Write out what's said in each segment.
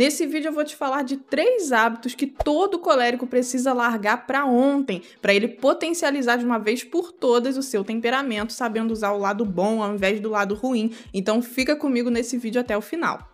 Nesse vídeo eu vou te falar de três hábitos que todo colérico precisa largar para ontem, para ele potencializar de uma vez por todas o seu temperamento, sabendo usar o lado bom ao invés do lado ruim. Então fica comigo nesse vídeo até o final.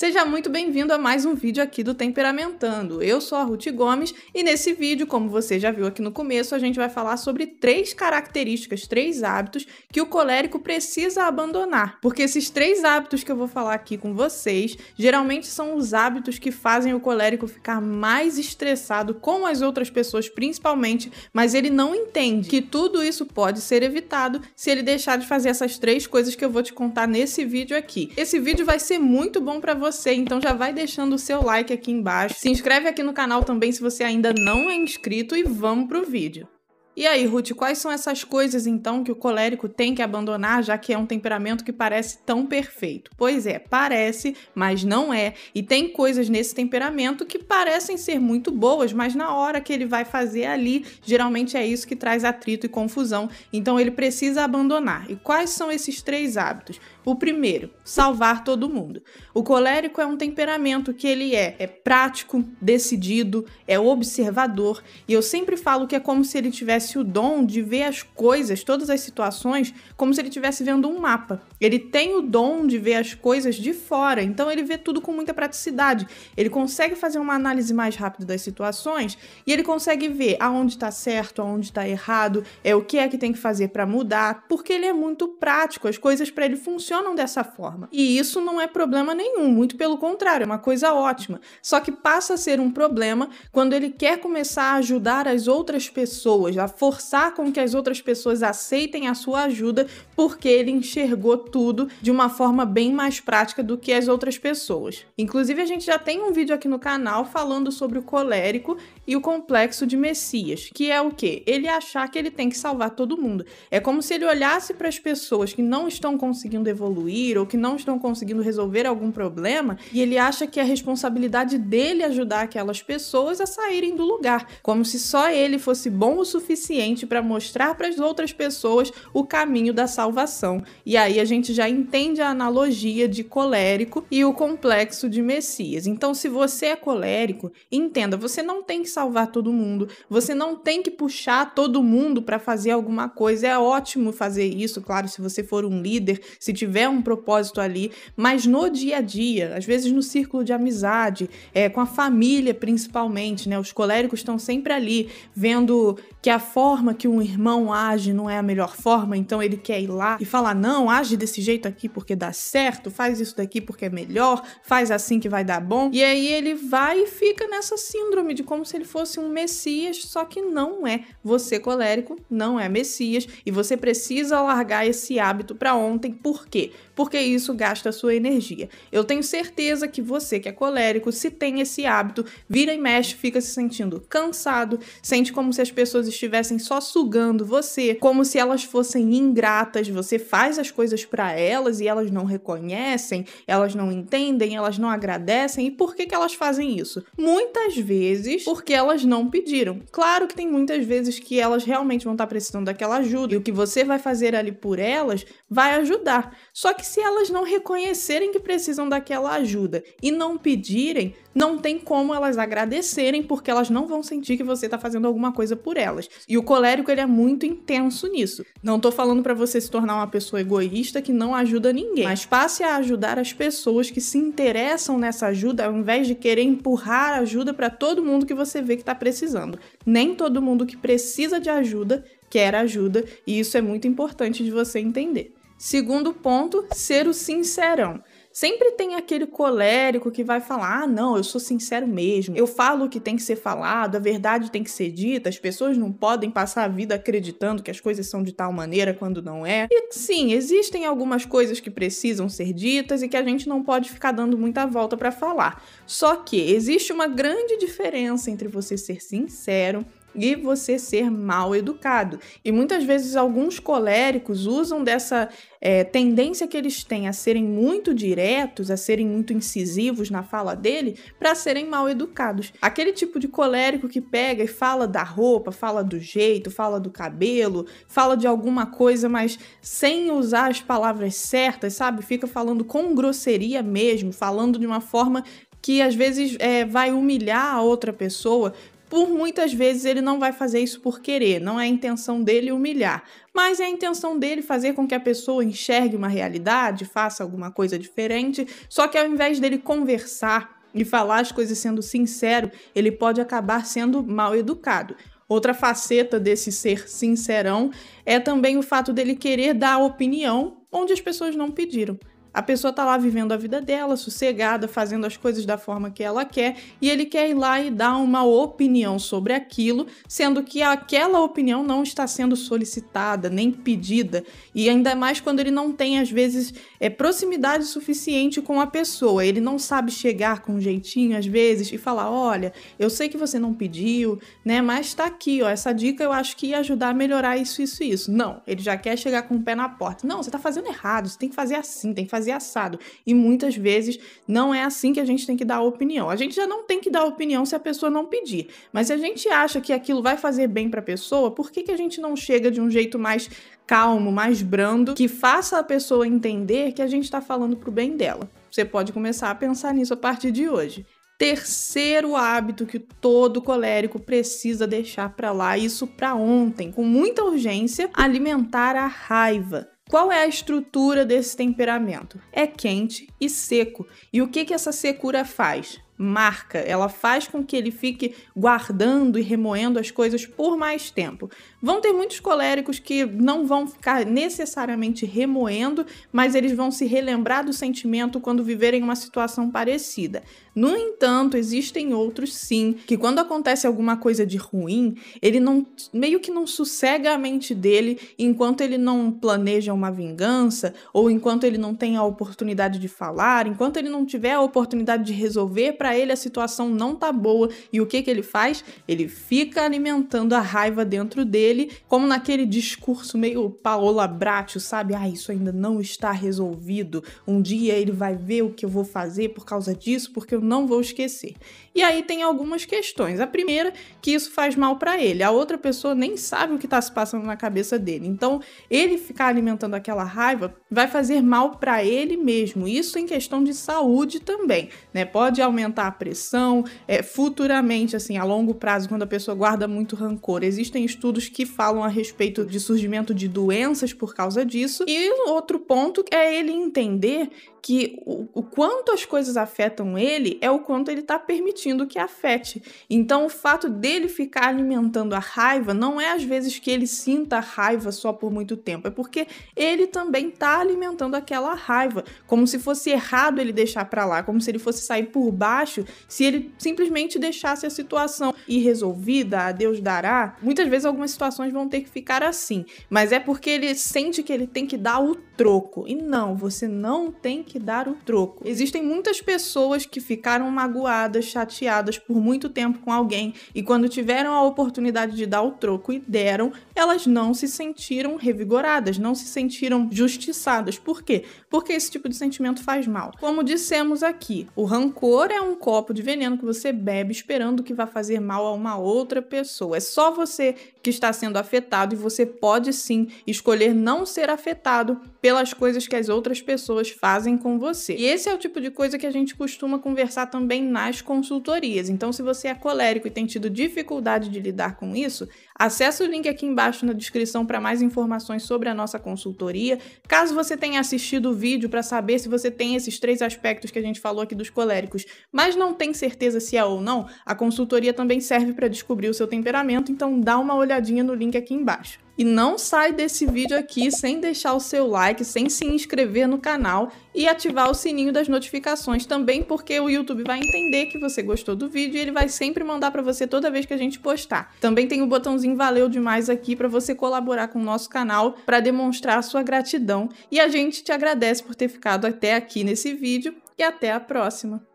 Seja muito bem-vindo a mais um vídeo aqui do Temperamentando. Eu sou a Ruth Gomes e nesse vídeo, como você já viu aqui no começo, a gente vai falar sobre três características, três hábitos que o colérico precisa abandonar. Porque esses três hábitos que eu vou falar aqui com vocês, geralmente são os hábitos que fazem o colérico ficar mais estressado com as outras pessoas, principalmente, mas ele não entende que tudo isso pode ser evitado se ele deixar de fazer essas três coisas que eu vou te contar nesse vídeo aqui. Esse vídeo vai ser muito bom para você você, então já vai deixando o seu like aqui embaixo. Se inscreve aqui no canal também se você ainda não é inscrito e vamos pro vídeo. E aí, Ruth, quais são essas coisas então que o colérico tem que abandonar, já que é um temperamento que parece tão perfeito? Pois é, parece, mas não é. E tem coisas nesse temperamento que parecem ser muito boas, mas na hora que ele vai fazer ali, geralmente é isso que traz atrito e confusão. Então ele precisa abandonar. E quais são esses três hábitos? O primeiro, salvar todo mundo. O colérico é um temperamento que ele é, é prático, decidido, é observador, e eu sempre falo que é como se ele tivesse o dom de ver as coisas, todas as situações, como se ele estivesse vendo um mapa. Ele tem o dom de ver as coisas de fora, então ele vê tudo com muita praticidade. Ele consegue fazer uma análise mais rápida das situações e ele consegue ver aonde está certo, aonde está errado, é o que é que tem que fazer para mudar, porque ele é muito prático, as coisas para ele funcionam funcionam dessa forma. E isso não é problema nenhum, muito pelo contrário, é uma coisa ótima. Só que passa a ser um problema quando ele quer começar a ajudar as outras pessoas, a forçar com que as outras pessoas aceitem a sua ajuda, porque ele enxergou tudo de uma forma bem mais prática do que as outras pessoas. Inclusive, a gente já tem um vídeo aqui no canal falando sobre o colérico e o complexo de Messias, que é o que? Ele achar que ele tem que salvar todo mundo. É como se ele olhasse para as pessoas que não estão conseguindo evoluir ou que não estão conseguindo resolver algum problema, e ele acha que é responsabilidade dele ajudar aquelas pessoas a saírem do lugar, como se só ele fosse bom o suficiente para mostrar para as outras pessoas o caminho da salvação. E aí a gente já entende a analogia de colérico e o complexo de Messias. Então, se você é colérico, entenda, você não tem que salvar todo mundo, você não tem que puxar todo mundo para fazer alguma coisa. É ótimo fazer isso, claro, se você for um líder, se tiver tiver um propósito ali, mas no dia a dia, às vezes no círculo de amizade, é, com a família principalmente, né? Os coléricos estão sempre ali vendo que a forma que um irmão age não é a melhor forma, então ele quer ir lá e falar: não, age desse jeito aqui porque dá certo, faz isso daqui porque é melhor, faz assim que vai dar bom. E aí ele vai e fica nessa síndrome de como se ele fosse um messias, só que não é. Você colérico não é messias e você precisa largar esse hábito para ontem, Por quê? quê? Porque isso gasta sua energia. Eu tenho certeza que você que é colérico, se tem esse hábito, vira e mexe, fica se sentindo cansado, sente como se as pessoas estivessem só sugando você, como se elas fossem ingratas, você faz as coisas para elas e elas não reconhecem, elas não entendem, elas não agradecem. E por que que elas fazem isso? Muitas vezes porque elas não pediram. Claro que tem muitas vezes que elas realmente vão estar tá precisando daquela ajuda e o que você vai fazer ali por elas vai ajudar. Só que se elas não reconhecerem que precisam daquela ajuda e não pedirem, não tem como elas agradecerem, porque elas não vão sentir que você está fazendo alguma coisa por elas. E o colérico ele é muito intenso nisso. Não estou falando para você se tornar uma pessoa egoísta que não ajuda ninguém, mas passe a ajudar as pessoas que se interessam nessa ajuda, ao invés de querer empurrar ajuda para todo mundo que você vê que está precisando. Nem todo mundo que precisa de ajuda quer ajuda, e isso é muito importante de você entender. Segundo ponto, ser o sincerão. Sempre tem aquele colérico que vai falar: ah, não, eu sou sincero mesmo, eu falo o que tem que ser falado, a verdade tem que ser dita, as pessoas não podem passar a vida acreditando que as coisas são de tal maneira quando não é. E sim, existem algumas coisas que precisam ser ditas e que a gente não pode ficar dando muita volta para falar. Só que existe uma grande diferença entre você ser sincero e você ser mal educado. E muitas vezes alguns coléricos usam dessa é, tendência que eles têm a serem muito diretos, a serem muito incisivos na fala dele, para serem mal educados. Aquele tipo de colérico que pega e fala da roupa, fala do jeito, fala do cabelo, fala de alguma coisa, mas sem usar as palavras certas, sabe? Fica falando com grosseria mesmo, falando de uma forma que às vezes é, vai humilhar a outra pessoa, por muitas vezes ele não vai fazer isso por querer, não é a intenção dele humilhar, mas é a intenção dele fazer com que a pessoa enxergue uma realidade, faça alguma coisa diferente, só que ao invés dele conversar e falar as coisas sendo sincero, ele pode acabar sendo mal educado. Outra faceta desse ser sincerão é também o fato dele querer dar opinião onde as pessoas não pediram. A pessoa tá lá vivendo a vida dela, sossegada, fazendo as coisas da forma que ela quer, e ele quer ir lá e dar uma opinião sobre aquilo, sendo que aquela opinião não está sendo solicitada, nem pedida, e ainda mais quando ele não tem, às vezes, é, proximidade suficiente com a pessoa. Ele não sabe chegar com jeitinho, às vezes, e falar: olha, eu sei que você não pediu, né? Mas tá aqui, ó, essa dica eu acho que ia ajudar a melhorar isso, isso e isso. Não, ele já quer chegar com o pé na porta. Não, você tá fazendo errado, você tem que fazer assim, tem que fazer fazer assado. E muitas vezes não é assim que a gente tem que dar opinião. A gente já não tem que dar opinião se a pessoa não pedir. Mas se a gente acha que aquilo vai fazer bem para a pessoa, por que, que a gente não chega de um jeito mais calmo, mais brando, que faça a pessoa entender que a gente está falando para o bem dela? Você pode começar a pensar nisso a partir de hoje. Terceiro hábito que todo colérico precisa deixar para lá, isso para ontem, com muita urgência, alimentar a raiva. Qual é a estrutura desse temperamento? É quente e seco. E o que, que essa secura faz? marca, ela faz com que ele fique guardando e remoendo as coisas por mais tempo. Vão ter muitos coléricos que não vão ficar necessariamente remoendo, mas eles vão se relembrar do sentimento quando viverem uma situação parecida. No entanto, existem outros sim, que quando acontece alguma coisa de ruim, ele não meio que não sossega a mente dele enquanto ele não planeja uma vingança ou enquanto ele não tem a oportunidade de falar, enquanto ele não tiver a oportunidade de resolver para para ele a situação não tá boa e o que que ele faz? Ele fica alimentando a raiva dentro dele, como naquele discurso meio Paola Bracho, sabe? Ah, isso ainda não está resolvido. Um dia ele vai ver o que eu vou fazer por causa disso, porque eu não vou esquecer. E aí tem algumas questões. A primeira, que isso faz mal para ele. A outra pessoa nem sabe o que tá se passando na cabeça dele. Então, ele ficar alimentando aquela raiva vai fazer mal para ele mesmo. Isso em questão de saúde também, né? Pode aumentar aumentar a pressão é, futuramente, assim, a longo prazo, quando a pessoa guarda muito rancor. Existem estudos que falam a respeito de surgimento de doenças por causa disso. E outro ponto é ele entender que o, o quanto as coisas afetam ele é o quanto ele está permitindo que afete. Então, o fato dele ficar alimentando a raiva não é às vezes que ele sinta raiva só por muito tempo, é porque ele também está alimentando aquela raiva, como se fosse errado ele deixar para lá, como se ele fosse sair por baixo se ele simplesmente deixasse a situação irresolvida, a Deus dará, muitas vezes algumas situações vão ter que ficar assim. Mas é porque ele sente que ele tem que dar o troco. E não, você não tem que dar o troco. Existem muitas pessoas que ficaram magoadas, chateadas por muito tempo com alguém e quando tiveram a oportunidade de dar o troco e deram, elas não se sentiram revigoradas, não se sentiram justiçadas. Por quê? Porque esse tipo de sentimento faz mal. Como dissemos aqui, o rancor é um um copo de veneno que você bebe esperando que vá fazer mal a uma outra pessoa. É só você que está sendo afetado e você pode sim escolher não ser afetado pelas coisas que as outras pessoas fazem com você. E esse é o tipo de coisa que a gente costuma conversar também nas consultorias. Então, se você é colérico e tem tido dificuldade de lidar com isso, Acesse o link aqui embaixo na descrição para mais informações sobre a nossa consultoria. Caso você tenha assistido o vídeo para saber se você tem esses três aspectos que a gente falou aqui dos coléricos, mas não tem certeza se é ou não, a consultoria também serve para descobrir o seu temperamento, então dá uma olhadinha no link aqui embaixo. E não sai desse vídeo aqui sem deixar o seu like, sem se inscrever no canal e ativar o sininho das notificações também, porque o YouTube vai entender que você gostou do vídeo e ele vai sempre mandar para você toda vez que a gente postar. Também tem o botãozinho valeu demais aqui para você colaborar com o nosso canal para demonstrar a sua gratidão. E a gente te agradece por ter ficado até aqui nesse vídeo e até a próxima.